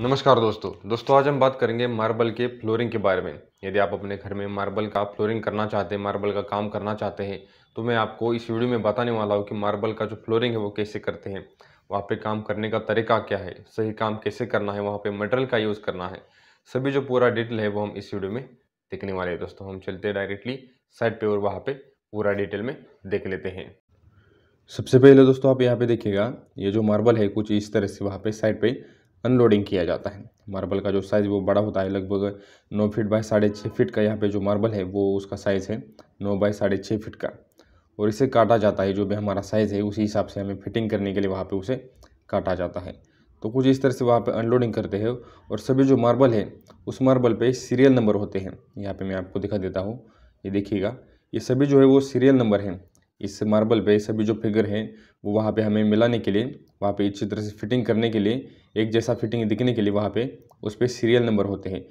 नमस्कार दोस्तों दोस्तों आज हम बात करेंगे मार्बल के फ्लोरिंग के बारे में यदि आप अपने घर में मार्बल का फ्लोरिंग करना चाहते हैं मार्बल का काम करना चाहते हैं तो मैं आपको इस वीडियो में बताने वाला हूँ कि मार्बल का जो फ्लोरिंग है वो कैसे करते हैं वहाँ पे काम करने का तरीका क्या है सही काम कैसे करना है वहाँ पे मटेरियल का यूज़ करना है सभी जो पूरा डिटेल है वो हम इस वीडियो में देखने वाले हैं दोस्तों हम चलते डायरेक्टली साइड पर और वहाँ पर पूरा डिटेल में देख लेते हैं सबसे पहले दोस्तों आप यहाँ पे देखिएगा ये जो मार्बल है कुछ इस तरह से वहाँ पे साइड पे अनलोडिंग किया जाता है मार्बल का जो साइज़ वो बड़ा होता है लगभग नौ फीट बाय साढ़े छः फीट का यहाँ पे जो मार्बल है वो उसका साइज़ है नौ बाय साढ़े छः फीट का और इसे काटा जाता है जो भी हमारा साइज़ है उसी हिसाब से हमें फिटिंग करने के लिए वहाँ पे उसे काटा जाता है तो कुछ इस तरह से वहाँ पे अनलोडिंग करते हैं और सभी जो मार्बल है उस मार्बल पर सीरियल नंबर होते हैं यहाँ पर मैं आपको दिखा देता हूँ ये देखिएगा ये सभी जो है वो सीरियल नंबर हैं इस मार्बल पे सभी जो फिगर हैं वो वहाँ पे हमें मिलाने के लिए वहाँ पे अच्छी तरह से फिटिंग करने के लिए एक जैसा फिटिंग दिखने के लिए वहाँ पे उस पर सीरियल नंबर होते हैं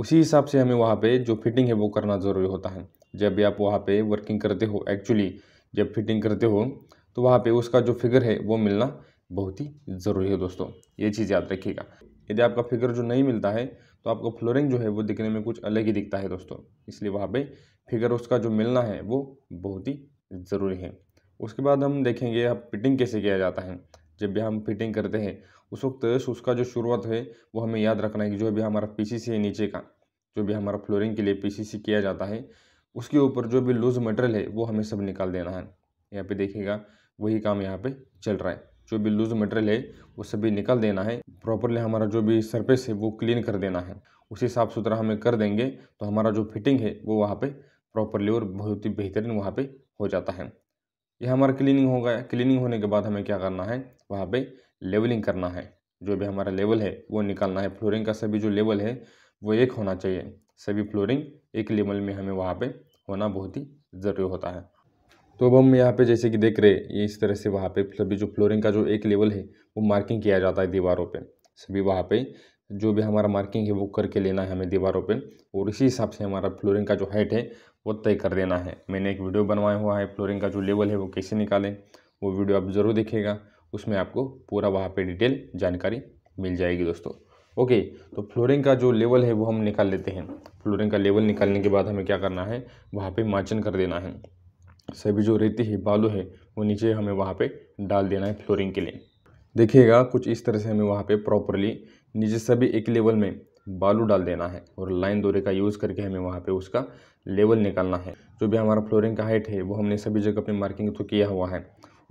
उसी हिसाब से हमें वहाँ पे जो फिटिंग है वो करना ज़रूरी होता है जब भी आप वहाँ पे वर्किंग करते हो एक्चुअली जब फिटिंग करते हो तो वहाँ पर उसका जो फिगर है वो मिलना बहुत ही ज़रूरी है दोस्तों ये चीज़ याद रखिएगा यदि आपका फिगर जो नहीं मिलता है तो आपको फ्लोरिंग जो है वो दिखने में कुछ अलग ही दिखता है दोस्तों इसलिए वहाँ पर फिगर उसका जो मिलना है वो बहुत ही ज़रूरी है उसके बाद हम देखेंगे अब फिटिंग कैसे किया जाता है जब भी हम फिटिंग करते हैं उस वक्त उसका जो शुरुआत है वो हमें याद रखना है कि जो भी हमारा सी है नीचे का जो भी हमारा फ्लोरिंग के लिए पी किया जाता है उसके ऊपर जो भी लूज़ मटेरियल है वो हमें सब निकाल देना है यहाँ पे देखिएगा वही काम यहाँ पे चल रहा है जो भी लूज़ मटेरियल है वो सभी निकाल देना है प्रॉपरली हमारा जो भी सरफेस है वो क्लीन कर देना है उसी साफ़ सुथरा हमें कर देंगे तो हमारा जो फिटिंग है वो वहाँ पर प्रॉपरली और बहुत ही बेहतरीन वहाँ पर हो जाता है यह हमारा क्लीनिंग हो गया क्लीनिंग होने के बाद हमें क्या करना है वहाँ पे लेवलिंग करना है जो भी हमारा लेवल है वो निकालना है फ्लोरिंग का सभी जो लेवल है वो एक होना चाहिए सभी फ्लोरिंग एक लेवल में हमें वहाँ पे होना बहुत ही ज़रूरी होता है तो अब हम यहाँ पे जैसे कि देख रहे ये इस तरह से वहाँ पर सभी जो फ्लोरिंग का जो एक लेवल है वो मार्किंग किया जाता है दीवारों पर सभी वहाँ पे जो भी हमारा मार्किंग है वो करके लेना है हमें दीवारों पे और इसी हिसाब से हमारा फ्लोरिंग का जो हाइट है वो तय कर देना है मैंने एक वीडियो बनवाया हुआ है फ्लोरिंग का जो लेवल है वो कैसे निकालें वो वीडियो आप ज़रूर देखेगा उसमें आपको पूरा वहाँ पर डिटेल जानकारी मिल जाएगी दोस्तों ओके तो फ्लोरिंग का जो लेवल है वो हम निकाल लेते हैं फ्लोरिंग का लेवल निकालने के बाद हमें क्या करना है वहाँ पर माचन कर देना है सभी जो रेती है बालू है वो नीचे हमें वहाँ पे डाल देना है फ्लोरिंग के लिए देखिएगा कुछ इस तरह से हमें वहाँ पे प्रॉपरली नीचे सभी एक लेवल में बालू डाल देना है और लाइन दौरे का यूज़ करके हमें वहाँ पे उसका लेवल निकालना है जो भी हमारा फ्लोरिंग का हाइट है वो हमने सभी जगह पे मार्किंग तो किया हुआ है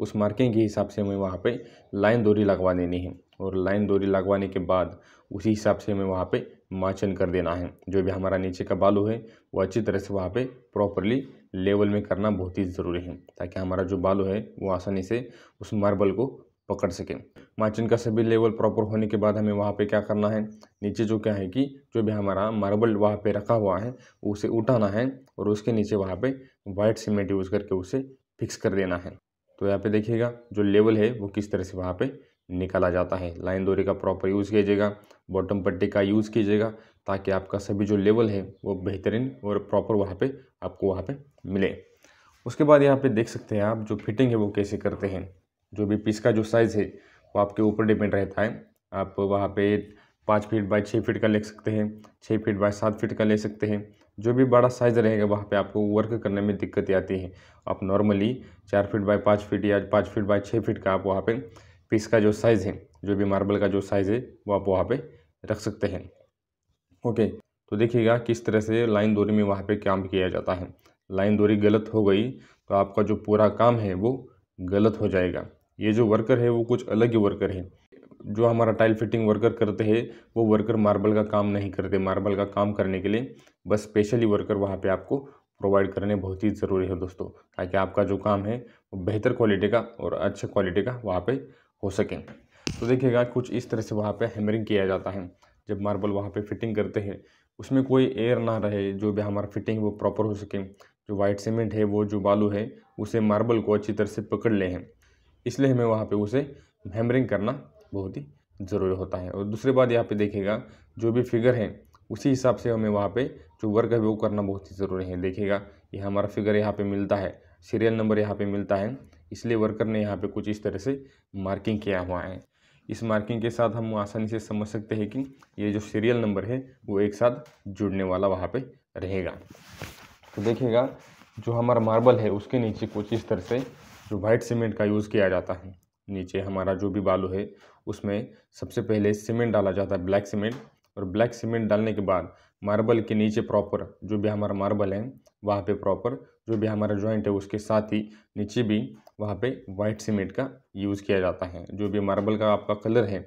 उस मार्किंग के हिसाब से हमें वहाँ पे लाइन दौरी लगवा देनी है और लाइन दूरी लगवाने के बाद उसी हिसाब से हमें वहाँ पर माचन कर देना है जो भी हमारा नीचे का बालू है वो अच्छी तरह से वहाँ पर प्रॉपरली लेवल में करना बहुत ही ज़रूरी है ताकि हमारा जो बालू है वो आसानी से उस मार्बल को पकड़ सकें मार्चिन का सभी लेवल प्रॉपर होने के बाद हमें वहाँ पे क्या करना है नीचे जो क्या है कि जो भी हमारा मार्बल वहाँ पे रखा हुआ है उसे उठाना है और उसके नीचे वहाँ पे वाइट सीमेंट यूज़ करके उसे फिक्स कर देना है तो यहाँ पे देखिएगा जो लेवल है वो किस तरह से वहाँ पे निकाला जाता है लाइन दौरे का प्रॉपर यूज़ कीजिएगा बॉटम पट्टी का यूज़ कीजिएगा ताकि आपका सभी जो लेवल है वो बेहतरीन और प्रॉपर वहाँ पर आपको वहाँ पर मिले उसके बाद यहाँ पे देख सकते हैं आप जो फिटिंग है वो कैसे करते हैं जो भी पीस का जो साइज़ है वो आपके ऊपर डिपेंड रहता है आप वहाँ पे पाँच फीट बाय छः फीट का ले सकते हैं छः फीट बाय सात फीट का ले सकते हैं जो भी बड़ा साइज़ रहेगा वहाँ पे आपको वर्क करने में दिक्कतें आती हैं आप नॉर्मली चार फीट बाय पाँच फीट या पाँच फीट बाय छः फीट का आप वहाँ पे पीस का जो साइज़ है जो भी मार्बल का जो साइज़ है वो आप वहाँ पर रख सकते हैं ओके तो देखिएगा किस तरह से लाइन दूरी में वहाँ पर काम किया जाता है लाइन दूरी गलत हो गई तो आपका जो पूरा काम है वो गलत हो जाएगा ये जो वर्कर है वो कुछ अलग ही वर्कर है जो हमारा टाइल फिटिंग वर्कर करते हैं वो वर्कर मार्बल का काम नहीं करते मार्बल का काम करने के लिए बस स्पेशली वर्कर वहाँ पे आपको प्रोवाइड करने बहुत ही ज़रूरी है दोस्तों ताकि आपका जो काम है वो बेहतर क्वालिटी का और अच्छे क्वालिटी का वहाँ पे हो सके तो देखिएगा कुछ इस तरह से वहाँ पे हैमरिंग किया जाता है जब मार्बल वहाँ पर फिटिंग करते हैं उसमें कोई एयर ना रहे जो भी हमारा फिटिंग वो प्रॉपर हो सके जो वाइट सीमेंट है वो जो बालू है उसे मार्बल को अच्छी तरह से पकड़ ले हैं इसलिए हमें वहाँ पे उसे हैमरिंग करना बहुत ही ज़रूरी होता है और दूसरी बात यहाँ पे देखेगा जो भी फिगर है उसी हिसाब से हमें वहाँ पे जो वर्क है वो करना बहुत ही ज़रूरी है देखेगा ये हमारा फिगर यहाँ पे मिलता है सीरियल नंबर यहाँ पे मिलता है इसलिए वर्कर ने यहाँ पे कुछ इस तरह से मार्किंग किया हुआ है इस मार्किंग के साथ हम आसानी से समझ सकते हैं कि ये जो सीरियल नंबर है वो एक साथ जुड़ने वाला वहाँ पर रहेगा तो देखेगा जो हमारा मार्बल है उसके नीचे कुछ इस तरह से जो वाइट सीमेंट का यूज़ किया जाता है नीचे हमारा जो भी बालू है उसमें सबसे पहले सीमेंट डाला जाता है ब्लैक सीमेंट और ब्लैक सीमेंट डालने के बाद मार्बल के नीचे प्रॉपर जो भी हमारा मार्बल है वहाँ पे प्रॉपर जो भी हमारा जॉइंट है उसके साथ ही नीचे भी वहाँ पे वाइट सीमेंट का यूज़ किया जाता है जो भी मार्बल का आपका कलर है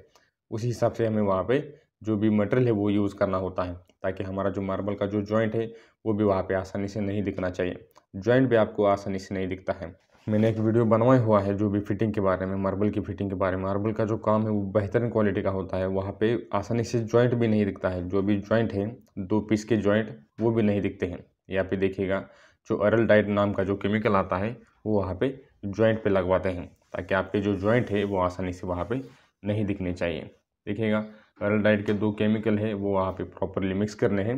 उसी हिसाब से हमें वहाँ पे जो भी मटेरियल है वो यूज़ करना होता है ताकि हमारा जो मार्बल का जो जॉइंट है वो भी वहाँ पर आसानी से नहीं दिखना चाहिए जॉइंट भी आपको आसानी से नहीं दिखता है मैंने एक वीडियो बनवाया हुआ है जो भी फिटिंग के बारे में मार्बल की फिटिंग के बारे में मार्बल का जो काम है वो बेहतरीन क्वालिटी का होता है वहाँ पे आसानी से जॉइंट भी नहीं दिखता है जो भी जॉइंट है दो पीस के जॉइंट वो भी नहीं दिखते हैं यहाँ पे देखिएगा जो अरल डाइट नाम का जो केमिकल आता है वो वहाँ पर जॉइंट पर लगवाते हैं ताकि आपके जो जॉइंट है वो आसानी से वहाँ पर नहीं दिखने चाहिए देखिएगा अरल डाइट के दो केमिकल है वो वहाँ पर प्रॉपरली मिक्स करने हैं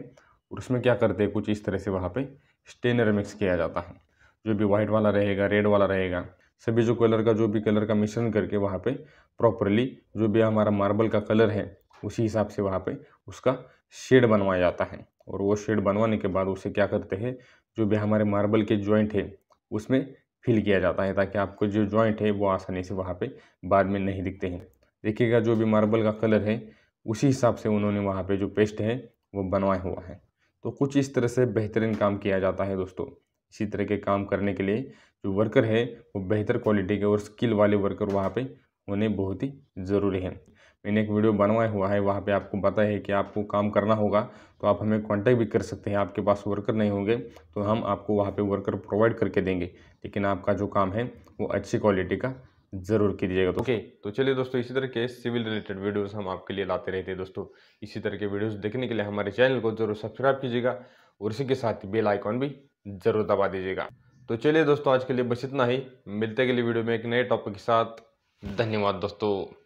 और उसमें क्या करते हैं कुछ इस तरह से वहाँ पर स्टेनर मिक्स किया जाता है जो भी वाइट वाला रहेगा रेड वाला रहेगा सभी जो कलर का जो भी कलर का मिश्रण करके वहाँ पे प्रॉपरली जो भी हमारा मार्बल का कलर है उसी हिसाब से वहाँ पे उसका शेड बनवाया जाता है और वो शेड बनवाने के बाद उसे क्या करते हैं जो भी हमारे मार्बल के जॉइंट है उसमें फिल किया जाता है ताकि आपको जो जॉइंट है वो आसानी से वहाँ पर बाद में नहीं दिखते हैं देखिएगा जो भी मार्बल का कलर है उसी हिसाब से उन्होंने वहाँ पे जो पेस्ट है वो बनवाया हुआ है तो कुछ इस तरह से बेहतरीन काम किया जाता है दोस्तों इसी तरह के काम करने के लिए जो वर्कर है वो बेहतर क्वालिटी के और स्किल वाले वर्कर वहाँ पे होने बहुत ही ज़रूरी है मैंने एक वीडियो बनवाया हुआ है वहाँ पे आपको पता है कि आपको काम करना होगा तो आप हमें कांटेक्ट भी कर सकते हैं आपके पास वर्कर नहीं होंगे तो हम आपको वहाँ पे वर्कर प्रोवाइड करके देंगे लेकिन आपका जो काम है वो अच्छी क्वालिटी का ज़रूर कीजिएगा तो ओके okay, तो चलिए दोस्तों इसी तरह के सिविल रिलेटेड वीडियोस हम आपके लिए लाते रहते हैं दोस्तों इसी तरह के वीडियोस देखने के लिए हमारे चैनल को जरूर सब्सक्राइब कीजिएगा और इसी के साथ बेल आइकॉन भी ज़रूर दबा दीजिएगा तो चलिए दोस्तों आज के लिए बस इतना ही मिलते के लिए वीडियो में एक नए टॉपिक के साथ धन्यवाद दोस्तों